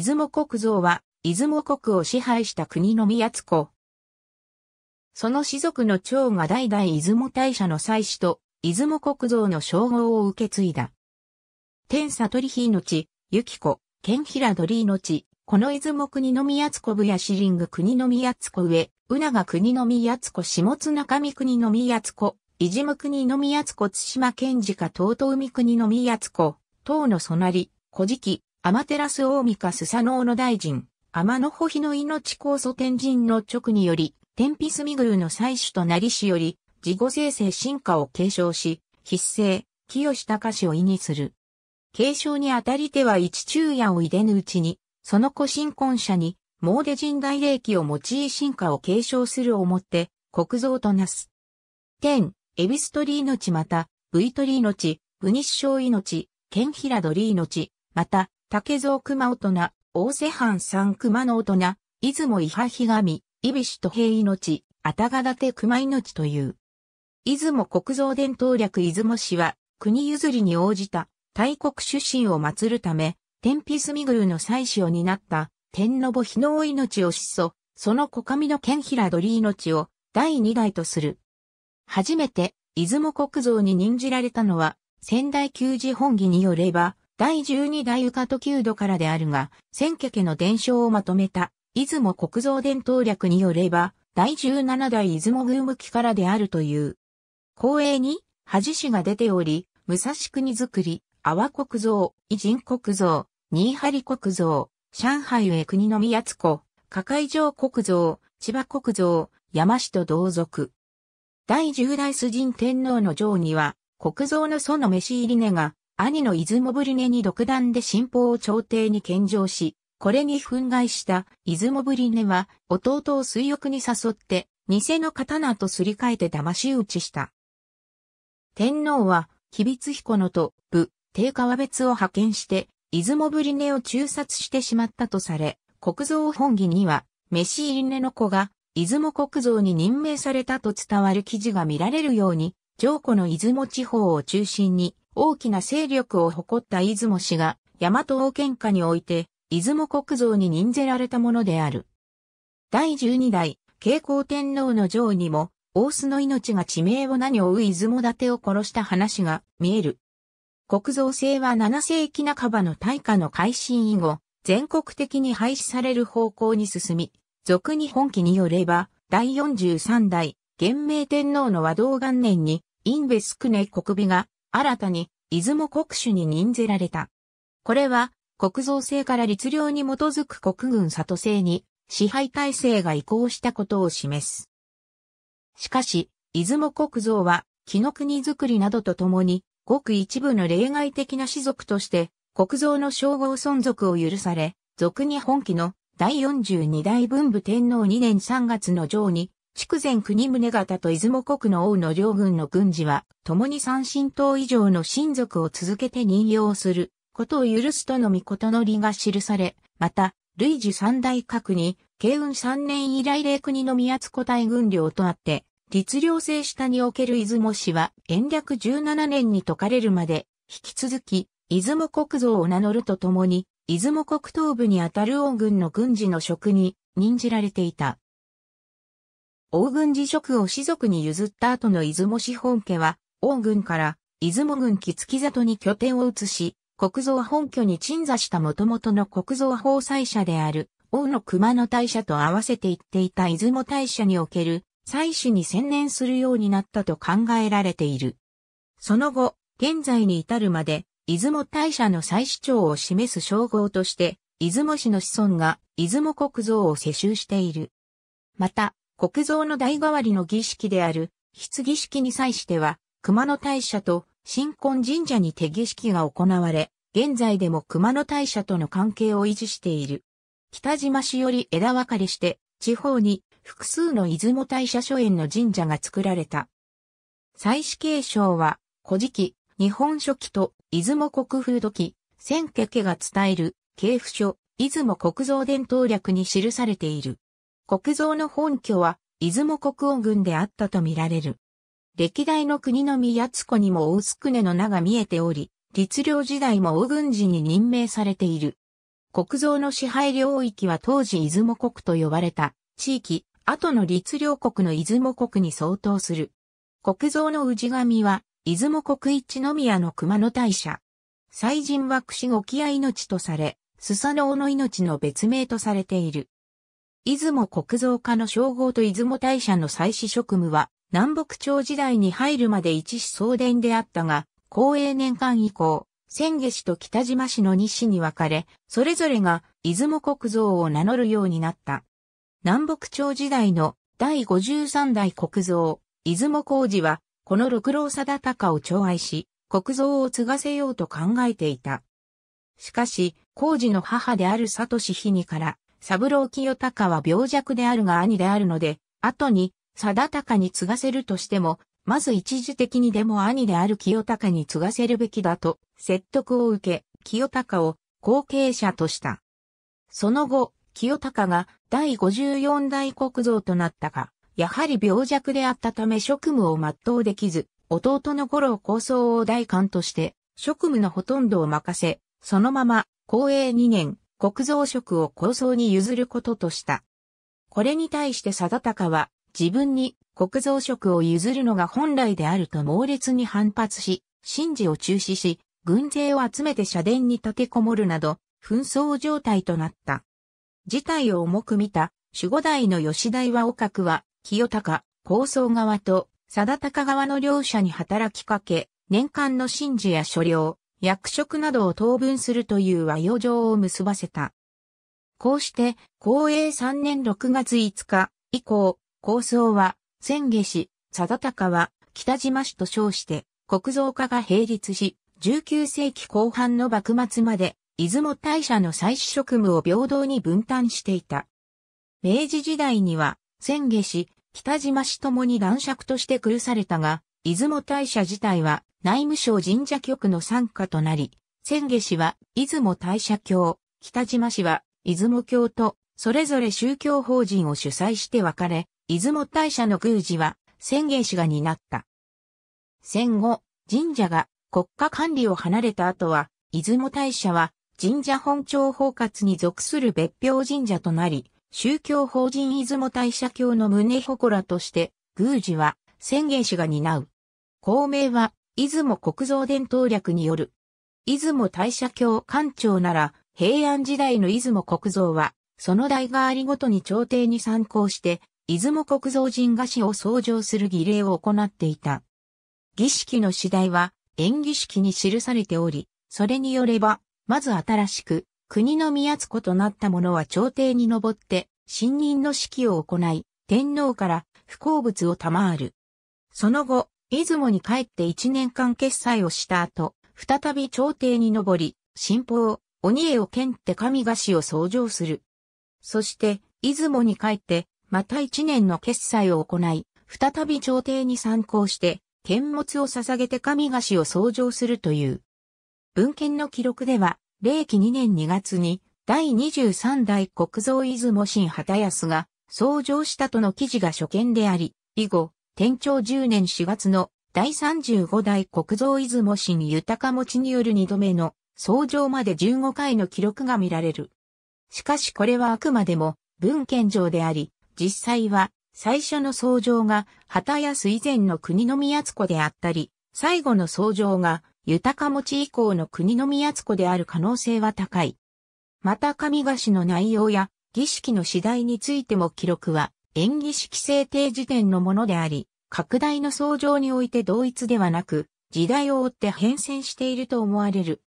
出雲国像は、出雲国を支配した国の宮津子。その士族の長が代々出雲大社の祭祀と、出雲国像の称号を受け継いだ。天佐取妃の地、ゆき子、剣平鳥の地、この出雲国の宮津子部屋シリング国の宮津子上、うなが国の宮津子下津中見国の宮津子、いじむ国の宮津子津島県寺か東東海国の宮津子、東のそなり、古事記、天照大御かスサノオの大臣、天の保日の命構祖天神の直により、天日グルの祭主となりしより、自己生成進化を継承し、筆生、清高氏を意にする。継承にあたりては一昼夜を入れぬうちに、その古新婚者に、モーデ人大霊気を用い進化を継承するをもって、国造となす。天、エビストリーの地また、ブイトリーの地、ブニッショノ命、ケンヒラドリーの地、また、竹蔵熊大人、大瀬藩三熊の大人、出雲伊波日神、伊比と平命、あたがだて熊命という。出雲国蔵伝統略出雲氏は、国譲りに応じた、大国出身を祀るため、天日住宮の祭祀を担った、天の母日の命を始祖、その小上の剣平鳥命を第二代とする。初めて、出雲国蔵に任じられたのは、仙台旧寺本義によれば、第12代ウカと旧度からであるが、千家家の伝承をまとめた、出雲国造伝統略によれば、第17代出雲宮向きからであるという。公営に、恥氏が出ており、武蔵国造り、阿波国造、偉人国造、新張国造、上海上国の宮津湖、加海城国造、千葉国造、山市と同族。第十代崇神天皇の城には、国造の祖の飯入り根が、兄の出雲ぶりねに独断で新法を朝廷に献上し、これに憤慨した出雲ぶりねは弟を水浴に誘って、偽の刀とすり替えて騙し討ちした。天皇は、吉備津彦のと部、定川別を派遣して、出雲ぶりねを中殺してしまったとされ、国蔵本義には、飯入根の子が、出雲国蔵に任命されたと伝わる記事が見られるように、上古の出雲地方を中心に、大きな勢力を誇った出雲氏が、大和王権下において、出雲国造に任ぜられたものである。第十二代、慶光天皇の上にも、大須の命が地名を名に追う出雲立を殺した話が見える。国造制は七世紀半ばの大化の改新以後、全国的に廃止される方向に進み、俗に本記によれば、第43代、元明天皇の和道元年に、インベスクネ国美が新たに出雲国主に任ぜられた。これは国造制から律令に基づく国軍里制に支配体制が移行したことを示す。しかし、出雲国造は、木の国づくりなどとともに、ごく一部の例外的な士族として、国造の称号存続を許され、俗に本期の第42代文武天皇2年3月の上に、筑前国宗方と出雲国の王の両軍の軍事は、共に三神党以上の親族を続けて任用することを許すとの御事の理が記され、また、類似三大閣に、慶雲三年以来霊国の宮津古代軍領とあって、律令制下における出雲氏は、延暦17年に解かれるまで、引き続き、出雲国像を名乗るとともに、出雲国東部にあたる王軍の軍事の職に任じられていた。王軍辞職を士族に譲った後の出雲市本家は、王軍から出雲軍木月里に拠点を移し、国蔵本拠に鎮座した元々の国蔵法裁者である、王の熊野大社と合わせて言っていた出雲大社における、祭祀に専念するようになったと考えられている。その後、現在に至るまで、出雲大社の祭市長を示す称号として、出雲市の子孫が出雲国蔵を世襲している。また、国蔵の代替わりの儀式である、筆儀式に際しては、熊野大社と新婚神社に手儀式が行われ、現在でも熊野大社との関係を維持している。北島市より枝分かれして、地方に複数の出雲大社諸園の神社が作られた。祭祀継承は、古事記、日本書紀と出雲国風土記、千家家が伝える、系譜書、出雲国蔵伝統略に記されている。国蔵の本拠は、出雲国王軍であったとみられる。歴代の国の宮津湖にも大津久の名が見えており、律令時代も王軍時に任命されている。国蔵の支配領域は当時出雲国と呼ばれた地域、後の律令国の出雲国に相当する。国蔵の氏神は、出雲国一宮の熊野大社。祭神は串ごきや命とされ、スサノオの命の別名とされている。出雲国造家の称号と出雲大社の祭祀職務は、南北朝時代に入るまで一子相伝であったが、公営年間以降、千下市と北島市の市に分かれ、それぞれが出雲国造を名乗るようになった。南北朝時代の第53代国造、出雲工事は、この六郎貞隆を寵愛し、国造を継がせようと考えていた。しかし、工事の母である佐藤氏にから、三郎清隆は病弱であるが兄であるので、後に、定隆に継がせるとしても、まず一時的にでも兄である清隆に継がせるべきだと説得を受け、清隆を後継者とした。その後、清隆が第54代国像となったが、やはり病弱であったため職務を全うできず、弟の五郎構想を代官として、職務のほとんどを任せ、そのまま、公営2年、国蔵職を構想に譲ることとした。これに対して定高は、自分に国蔵職を譲るのが本来であると猛烈に反発し、神事を中止し、軍勢を集めて社殿に立てこもるなど、紛争状態となった。事態を重く見た、守護代の吉代は岡区は、清高、構想側と、定高側の両者に働きかけ、年間の神事や所領、役職などを当分するという和洋上を結ばせた。こうして、公営3年6月5日以降、構想は、千下氏、定高は、北島氏と称して、国造化が並立し、19世紀後半の幕末まで、出雲大社の祭祀職務を平等に分担していた。明治時代には、千下氏、北島氏ともに男爵として苦されたが、出雲大社自体は内務省神社局の参加となり、千下市は出雲大社教、北島市は出雲教と、それぞれ宗教法人を主催して分かれ、出雲大社の宮司は千下市が担った。戦後、神社が国家管理を離れた後は、出雲大社は神社本庁包括に属する別表神社となり、宗教法人出雲大社教の宗祠として、宮司は千家氏が担う。公明は、出雲国造伝統略による。出雲大社教官庁なら、平安時代の出雲国造は、その代替わりごとに朝廷に参考して、出雲国造人菓子を創上する儀礼を行っていた。儀式の次第は、演儀式に記されており、それによれば、まず新しく、国の宮津子となった者は朝廷に登って、新任の式を行い、天皇から不幸物を賜る。その後、出雲に帰って一年間決済をした後、再び朝廷に登り、新法鬼絵を剣って神菓子を創上する。そして、出雲に帰って、また一年の決済を行い、再び朝廷に参考して、剣物を捧げて神菓子を創上するという。文献の記録では、令紀2年2月に、第23代国蔵出雲新畑康が、創上したとの記事が初見であり、以後、天長10年4月の第35代国造出雲市に豊持ちによる2度目の創上まで15回の記録が見られる。しかしこれはあくまでも文献上であり、実際は最初の創上が畑安以前の国宮津子であったり、最後の創上が豊持ち以降の国宮津子である可能性は高い。また神菓子の内容や儀式の次第についても記録は演技式制定時点のものであり、拡大の相乗において同一ではなく、時代を追って変遷していると思われる。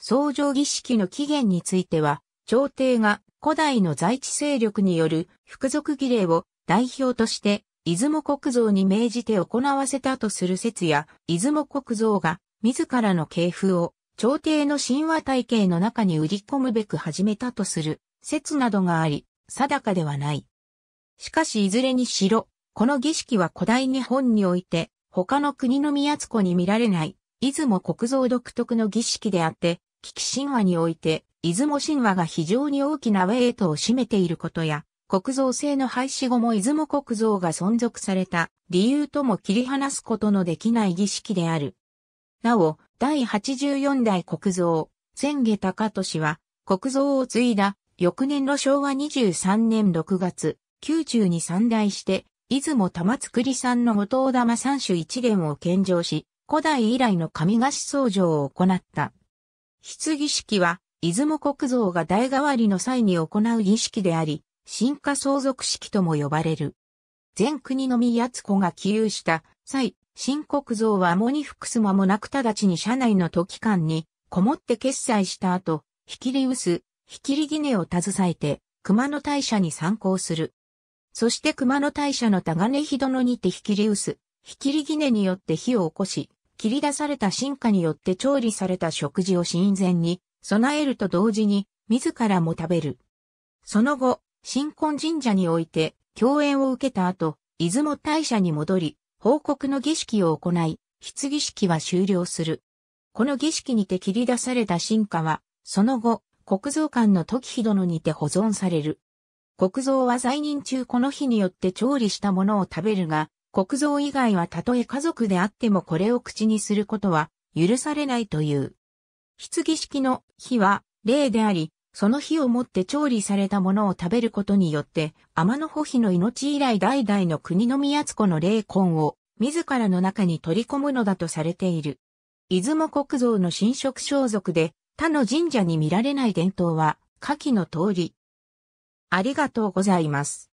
相乗儀式の起源については、朝廷が古代の在地勢力による服属儀礼を代表として出雲国造に命じて行わせたとする説や、出雲国造が自らの系譜を朝廷の神話体系の中に売り込むべく始めたとする説などがあり、定かではない。しかしいずれにしろ、この儀式は古代日本において、他の国の宮津子に見られない、出雲国造独特の儀式であって、危機神話において、出雲神話が非常に大きなウェイトを占めていることや、国造制の廃止後も出雲国造が存続された理由とも切り離すことのできない儀式である。なお、第84代国造、千下隆俊は、国造を継いだ翌年の昭和23年6月、宮中に散大して、出雲玉造んの後藤玉三種一元を献上し、古代以来の神菓子創造を行った。棺式は、出雲国造が代替わりの際に行う儀式であり、進化相続式とも呼ばれる。全国の宮津子が起用した際、新国造は藻に服す間もなく直ちに社内の時間にこもって決済した後、引きりうす、ひきりぎねを携えて、熊野大社に参考する。そして熊野大社の高 a ひど根殿にてひきり薄、す、ひきりぎねによって火を起こし、切り出された進化によって調理された食事を神前に備えると同時に、自らも食べる。その後、新婚神社において、共演を受けた後、出雲大社に戻り、報告の儀式を行い、筆儀式は終了する。この儀式にて切り出された進化は、その後、国蔵館の時日殿にて保存される。国蔵は在任中この日によって調理したものを食べるが、国蔵以外はたとえ家族であってもこれを口にすることは許されないという。棺式の日は例であり、その日をもって調理されたものを食べることによって、天の保秘の命以来代々の国の宮津子の霊魂を自らの中に取り込むのだとされている。出雲国蔵の神職装束で他の神社に見られない伝統は、下記の通り、ありがとうございます。